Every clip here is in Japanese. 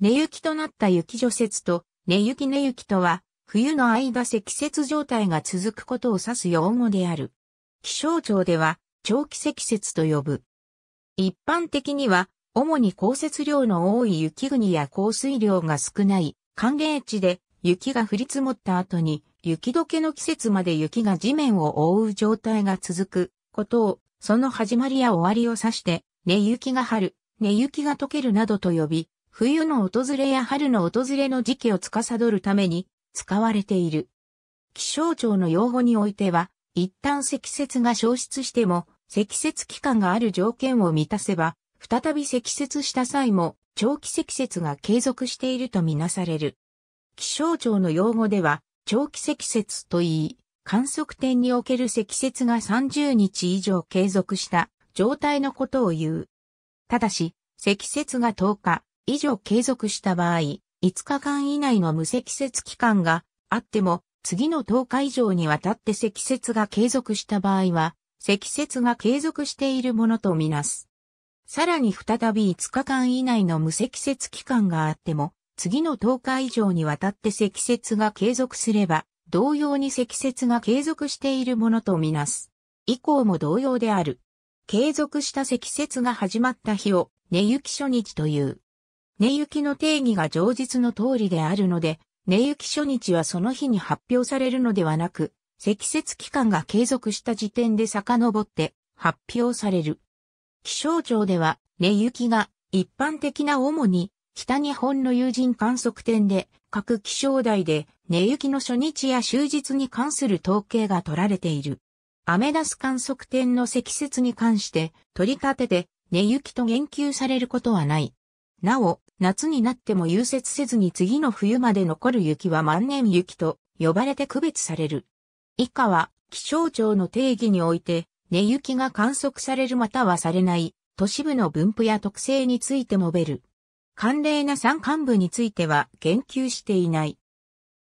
根雪となった雪除雪と、根雪根雪とは、冬の間積雪状態が続くことを指す用語である。気象庁では、長期積雪と呼ぶ。一般的には、主に降雪量の多い雪国や降水量が少ない寒冷地で雪が降り積もった後に雪解けの季節まで雪が地面を覆う状態が続くことをその始まりや終わりを指して、根雪が春、根雪が溶けるなどと呼び、冬の訪れや春の訪れの時期を司るために使われている。気象庁の用語においては、一旦積雪が消失しても、積雪期間がある条件を満たせば、再び積雪した際も、長期積雪が継続しているとみなされる。気象庁の用語では、長期積雪といい、観測点における積雪が30日以上継続した状態のことを言う。ただし、積雪が10日、以上継続した場合、5日間以内の無積雪期間があっても、次の10日以上にわたって積雪が継続した場合は、積雪が継続しているものとみなす。さらに再び5日間以内の無積雪期間があっても、次の10日以上にわたって積雪が継続すれば、同様に積雪が継続しているものとみなす。以降も同様である。継続した積雪が始まった日を、寝雪初日という。寝行きの定義が上実の通りであるので、寝行き初日はその日に発表されるのではなく、積雪期間が継続した時点で遡って発表される。気象庁では、寝行きが一般的な主に北日本の有人観測点で各気象台で寝行きの初日や終日に関する統計が取られている。アメダス観測点の積雪に関して取り立てて寝行きと言及されることはない。なお、夏になっても融雪せずに次の冬まで残る雪は万年雪と呼ばれて区別される。以下は気象庁の定義において、根雪が観測されるまたはされない都市部の分布や特性について述べる。寒冷な山間部については言及していない。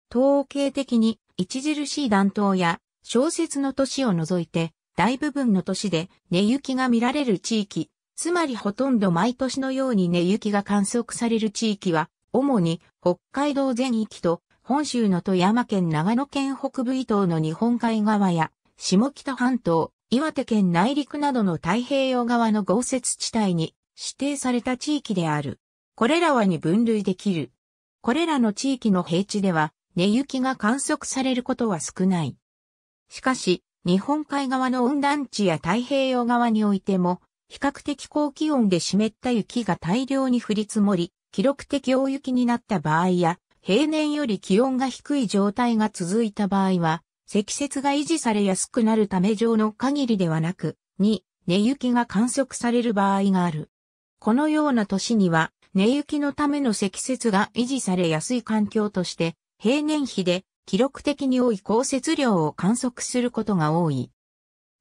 統計的に著しい暖冬や小説の都市を除いて大部分の都市で根雪が見られる地域つまりほとんど毎年のように根雪が観測される地域は、主に北海道全域と本州の富山県長野県北部以東の日本海側や下北半島、岩手県内陸などの太平洋側の豪雪地帯に指定された地域である。これらはに分類できる。これらの地域の平地では、根雪が観測されることは少ない。しかし、日本海側の温暖地や太平洋側においても、比較的高気温で湿った雪が大量に降り積もり、記録的大雪になった場合や、平年より気温が低い状態が続いた場合は、積雪が維持されやすくなるため上の限りではなく、2、寝雪が観測される場合がある。このような年には、寝雪のための積雪が維持されやすい環境として、平年比で記録的に多い降雪量を観測することが多い。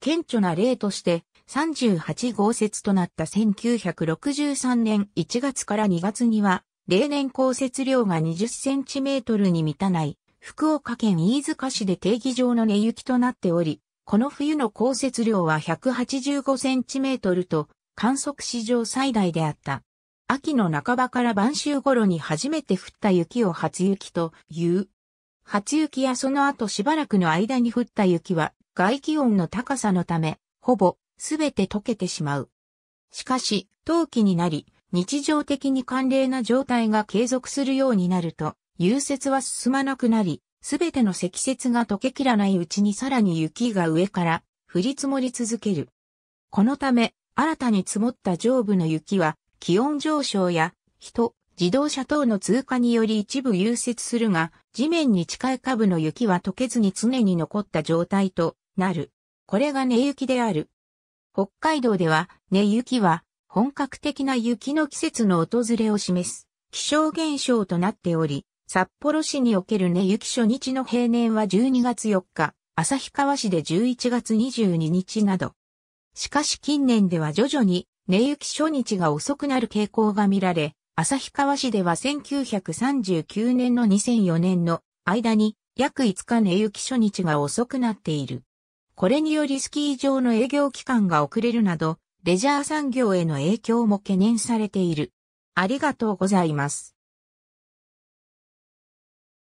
顕著な例として、38号雪となった1963年1月から2月には、例年降雪量が20センチメートルに満たない、福岡県飯塚市で定義上の寝雪となっており、この冬の降雪量は185センチメートルと、観測史上最大であった。秋の半ばから晩秋頃に初めて降った雪を初雪という。初雪やその後しばらくの間に降った雪は外気温の高さのため、ほぼすべて溶けてしまう。しかし、冬季になり、日常的に寒冷な状態が継続するようになると、融雪は進まなくなり、すべての積雪が溶けきらないうちにさらに雪が上から降り積もり続ける。このため、新たに積もった上部の雪は、気温上昇や人、自動車等の通過により一部融雪するが、地面に近い下部の雪は溶けずに常に残った状態となる。これが寝雪である。北海道では、根雪は、本格的な雪の季節の訪れを示す、気象現象となっており、札幌市における根雪初日の平年は12月4日、旭川市で11月22日など。しかし近年では徐々に根雪初日が遅くなる傾向が見られ、旭川市では1939年の2004年の間に約5日根雪初日が遅くなっている。これによりスキー場の営業期間が遅れるなど、レジャー産業への影響も懸念されている。ありがとうございます。